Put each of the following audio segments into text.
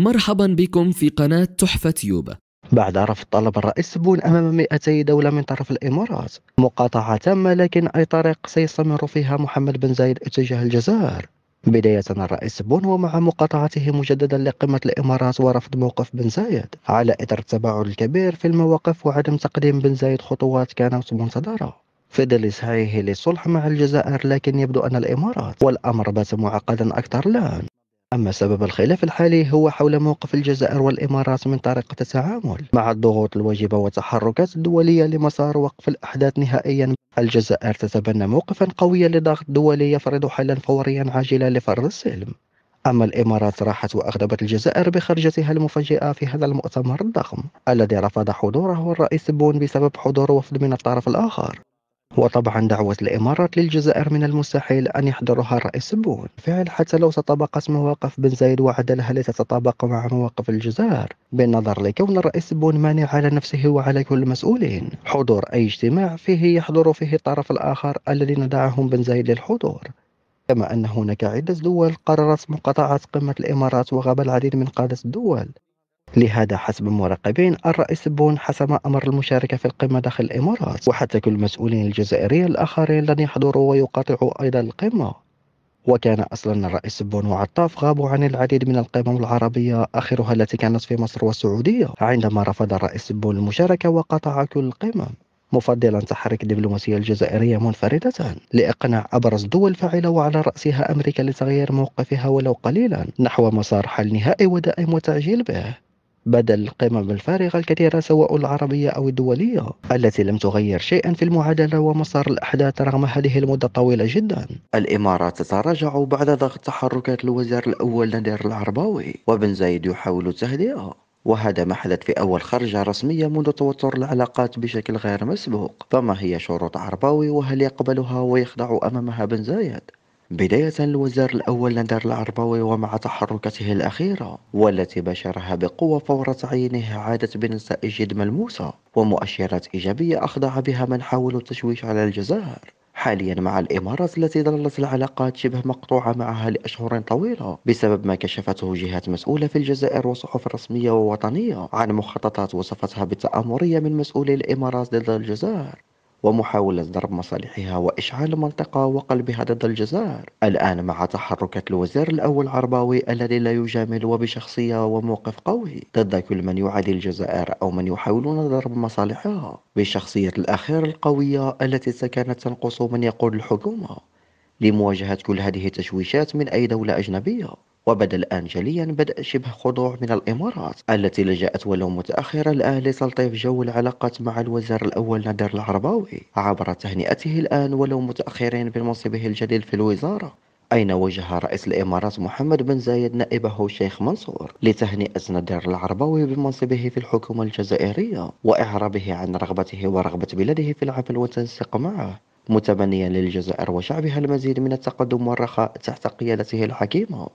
مرحبا بكم في قناة تحفة تيوب بعد رفض طلب الرئيس بون أمام 200 دولة من طرف الإمارات مقاطعة تامة لكن أي طريق سيستمر فيها محمد بن زايد اتجاه الجزائر بداية الرئيس بون ومع مقاطعته مجددا لقمة الإمارات ورفض موقف بن زايد على إثر التباعد الكبير في المواقف وعدم تقديم بن زايد خطوات كانت منتظرة في ظل سعيه للصلح مع الجزائر لكن يبدو أن الإمارات والأمر بات معقدا أكثر الآن أما سبب الخلاف الحالي هو حول موقف الجزائر والإمارات من طريقة التعامل مع الضغوط الواجبة والتحركات الدولية لمسار وقف الأحداث نهائيا الجزائر تتبنى موقفا قويا لضغط دولي يفرض حلا فوريا عاجلا لفرض السلم أما الإمارات راحت وأغضبت الجزائر بخرجتها المفاجئة في هذا المؤتمر الضخم الذي رفض حضوره الرئيس بون بسبب حضور وفد من الطرف الآخر وطبعا دعوة الإمارات للجزائر من المستحيل أن يحضرها الرئيس بون فعل حتى لو تطابقت مواقف بن زايد وعدلها لتتطابق مع مواقف الجزائر بالنظر لكون الرئيس بون مانع على نفسه وعلى كل المسؤولين حضور أي اجتماع فيه يحضر فيه الطرف الآخر الذين دعاهم بن زايد للحضور كما أن هناك عدة دول قررت مقاطعة قمة الإمارات وغاب العديد من قادة الدول لهذا حسب مراقبين الرئيس بون حسم أمر المشاركة في القمة داخل الإمارات وحتى كل المسؤولين الجزائريين الآخرين لن يحضروا ويقاطعوا أيضا القمة وكان اصلا الرئيس بون وعطاف غابوا عن العديد من القمم العربيه اخرها التي كانت في مصر والسعوديه عندما رفض الرئيس بون المشاركه وقطع كل القمم مفضلا تحرك الدبلوماسيه الجزائريه منفرده لاقناع ابرز دول فاعله وعلى راسها امريكا لتغيير موقفها ولو قليلا نحو مسار حل نهائي ودائم وتعجيل به بدل القمم الفارغة الكثيرة سواء العربية أو الدولية التي لم تغير شيئا في المعادلة ومسار الأحداث رغم هذه المدة الطويلة جدا الإمارات تتراجع بعد ضغط تحركات الوزير الأول نادر العرباوي وبن زايد يحاول تهدئه وهذا ما حدث في أول خرجة رسمية منذ توتر العلاقات بشكل غير مسبوق فما هي شروط عرباوي وهل يقبلها ويخضع أمامها بن زايد بداية الوزير الأول نادر العرباوي ومع تحركته الأخيرة والتي بشرها بقوة فور تعيينه عادت بنتائج ملموسة ومؤشرات إيجابية أخضع بها من حاولوا التشويش على الجزائر حاليا مع الامارات التي ظلت العلاقات شبه مقطوعه معها لاشهر طويله بسبب ما كشفته جهات مسؤوله في الجزائر وصحف رسميه ووطنيه عن مخططات وصفتها بالتامريه من مسؤولي الامارات ضد الجزائر ومحاولة ضرب مصالحها وإشعال منطقة وقلبها ضد الجزائر الآن مع تحركات الوزير الأول عرباوي الذي لا يجامل وبشخصية وموقف قوي ضد كل من يعادي الجزائر أو من يحاولون ضرب مصالحها بشخصية الأخير القوية التي كانت تنقص من يقود الحكومة لمواجهة كل هذه التشويشات من أي دولة أجنبية وبدا الآن جليا بدء شبه خضوع من الإمارات التي لجأت ولو متأخرا الآن لتلطيف جو العلاقات مع الوزير الأول نادر العرباوي عبر تهنئته الآن ولو متأخرين بمنصبه الجديد في الوزارة أين وجه رئيس الإمارات محمد بن زايد نائبه الشيخ منصور لتهنئة نادر العرباوي بمنصبه في الحكومة الجزائرية وإعرابه عن رغبته ورغبة بلده في العمل والتنسيق معه متمنيا للجزائر وشعبها المزيد من التقدم والرخاء تحت قيادته الحكيمة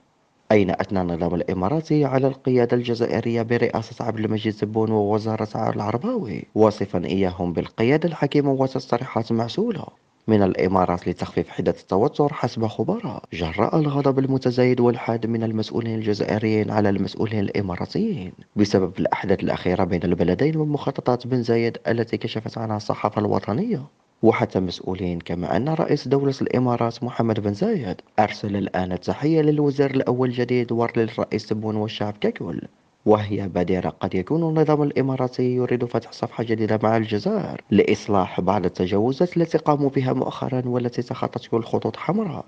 أين أثنى النظام الإماراتي على القيادة الجزائرية برئاسة عبد المجيد زبون ووزارة العرباوي واصفا إياهم بالقيادة الحكيمة وتصريحات معسولة من الإمارات لتخفيف حدة التوتر حسب خبراء جراء الغضب المتزايد والحاد من المسؤولين الجزائريين على المسؤولين الإماراتيين بسبب الأحداث الأخيرة بين البلدين ومخططات بن زايد التي كشفت عنها الصحافة الوطنية وحتى مسؤولين كما أن رئيس دولة الإمارات محمد بن زايد أرسل الآن التحية للوزير الأول الجديد وللرئيس تبون والشعب ككل وهي بادرة قد يكون النظام الإماراتي يريد فتح صفحة جديدة مع الجزائر لإصلاح بعض التجاوزات التي قاموا بها مؤخرا والتي تخطت الخطوط حمراء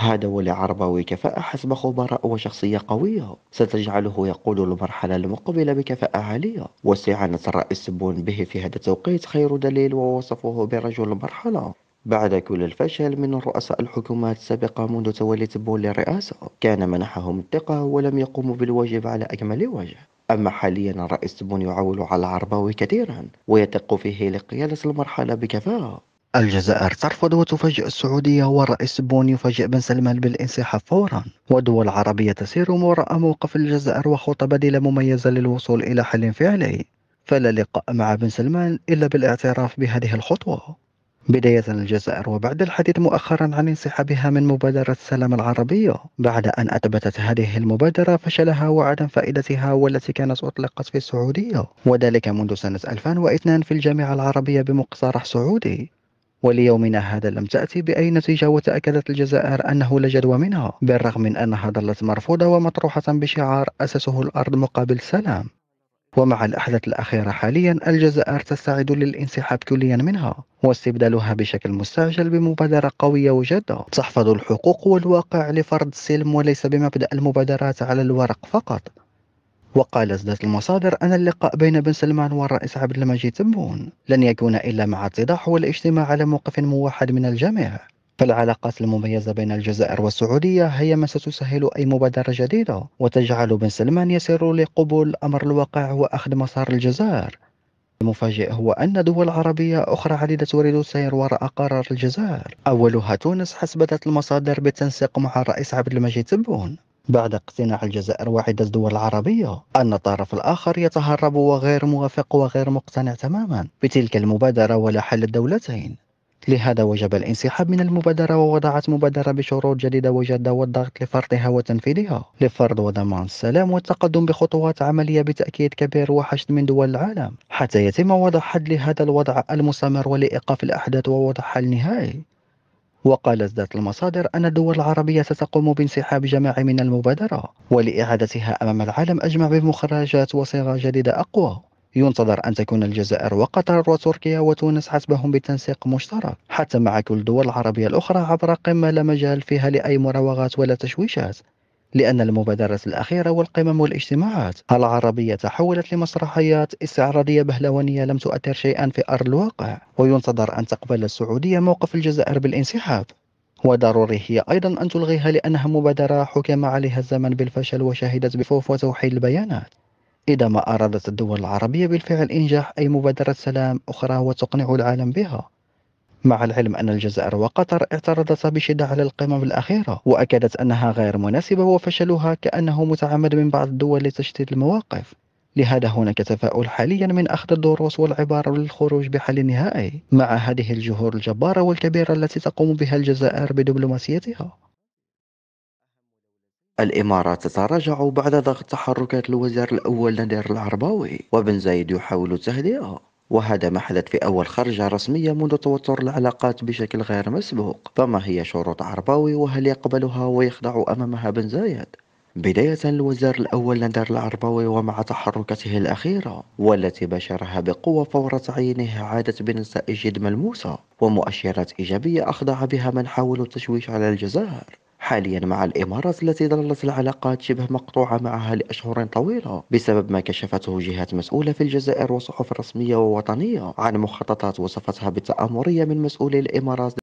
هذا ولا عربوي كفاءة حسب خبراء وشخصية قوية ستجعله يقود المرحلة المقبلة بكفاءة عالية واستعانة الرئيس بون به في هذا التوقيت خير دليل ووصفه برجل المرحلة بعد كل الفشل من رؤساء الحكومات السابقة منذ تولي تبون للرئاسة كان منحهم الثقة ولم يقوموا بالواجب على أكمل وجه أما حاليا الرئيس تبون يعول على عرباوي كثيرا ويثق فيه لقيادة المرحلة بكفاءة الجزائر ترفض وتفاجئ السعودية والرئيس بون يفاجئ بن سلمان بالانسحاب فورا ودول عربية تسير وراء موقف الجزائر وخطى بديلة مميزة للوصول إلى حل فعلي فلا لقاء مع بن سلمان إلا بالاعتراف بهذه الخطوة بداية الجزائر وبعد الحديث مؤخرا عن انسحابها من مبادرة السلام العربية بعد أن أثبتت هذه المبادرة فشلها وعدم فائدتها والتي كانت أطلقت في السعودية وذلك منذ سنة 2002 في الجامعة العربية بمقترح سعودي وليومنا هذا لم تأتي بأي نتيجة وتأكدت الجزائر أنه لا جدوى منها بالرغم من أنها ظلت مرفوضة ومطروحة بشعار أسسه الأرض مقابل السلام ومع الأحداث الأخيرة حاليا الجزائر تستعد للانسحاب كليا منها واستبدالها بشكل مستعجل بمبادرة قوية وجادة تحفظ الحقوق والواقع لفرض السلم وليس بمبدأ المبادرات على الورق فقط وقالت ذات المصادر أن اللقاء بين بن سلمان والرئيس عبد المجيد تبون لن يكون إلا مع اتضاح والاجتماع على موقف موحد من الجميع فالعلاقات المميزة بين الجزائر والسعودية هي ما ستسهل أي مبادرة جديدة وتجعل بن سلمان يسير لقبول أمر الواقع وأخذ مسار الجزائر المفاجئ هو أن دول عربية أخرى عديدة تريد السير وراء قرار الجزائر أولها تونس حسب ذات المصادر بالتنسيق مع الرئيس عبد المجيد تبون بعد اقتناع الجزائر واحدة الدول العربية أن الطرف الآخر يتهرب وغير موافق وغير مقتنع تماما بتلك المبادرة ولا حل الدولتين لهذا وجب الانسحاب من المبادرة ووضعت مبادرة بشروط جديدة وجادة والضغط لفرضها وتنفيذها لفرض وضمان السلام والتقدم بخطوات عملية بتأكيد كبير وحشد من دول العالم حتى يتم وضع حد لهذا الوضع المستمر ولإيقاف الأحداث ووضع حل نهائي وقالت ذات المصادر أن الدول العربية ستقوم بانسحاب جماعي من المبادرة ولإعادتها أمام العالم أجمع بمخرجات وصيغة جديدة أقوى ينتظر أن تكون الجزائر وقطر وتركيا وتونس حسبهم بتنسيق مشترك حتى مع كل الدول العربية الأخرى عبر قمة لا مجال فيها لأي مراوغات ولا تشويشات لأن المبادرات الأخيرة والقمم والاجتماعات العربية تحولت لمسرحيات استعراضية بهلوانية لم تؤثر شيئا في أرض الواقع وينتظر أن تقبل السعودية موقف الجزائر بالانسحاب وضروري هي أيضا أن تلغيها لأنها مبادرة حكم عليها الزمن بالفشل وشهدت بفوف وتوحيد البيانات إذا ما أرادت الدول العربية بالفعل إنجاح أي مبادرة سلام أخرى وتقنع العالم بها مع العلم أن الجزائر وقطر اعترضتا بشدة على القمم الأخيرة وأكدت أنها غير مناسبة وفشلها كأنه متعمد من بعض الدول لتشتيت المواقف لهذا هناك تفاؤل حاليا من أخذ الدروس والعبارة للخروج بحل نهائي مع هذه الجهور الجبارة والكبيرة التي تقوم بها الجزائر بدبلوماسيتها الإمارات تتراجع بعد ضغط تحركات الوزير الأول نادر العرباوي وبن زايد يحاول تهدئه وهذا ما حدث في أول خرجة رسمية منذ توتر العلاقات بشكل غير مسبوق فما هي شروط عرباوي وهل يقبلها ويخضع أمامها بن زايد؟ بداية الوزير الأول نادر العرباوي ومع تحركته الأخيرة والتي بشرها بقوة فور تعيينه عادت بنتائج ملموسة ومؤشرات إيجابية أخضع بها من حاولوا التشويش على الجزائر حاليا مع الإمارات التي ظلت العلاقات شبه مقطوعة معها لأشهر طويلة بسبب ما كشفته جهات مسؤولة في الجزائر وصحف رسمية ووطنية عن مخططات وصفتها بالتآمرية من مسؤولي الإمارات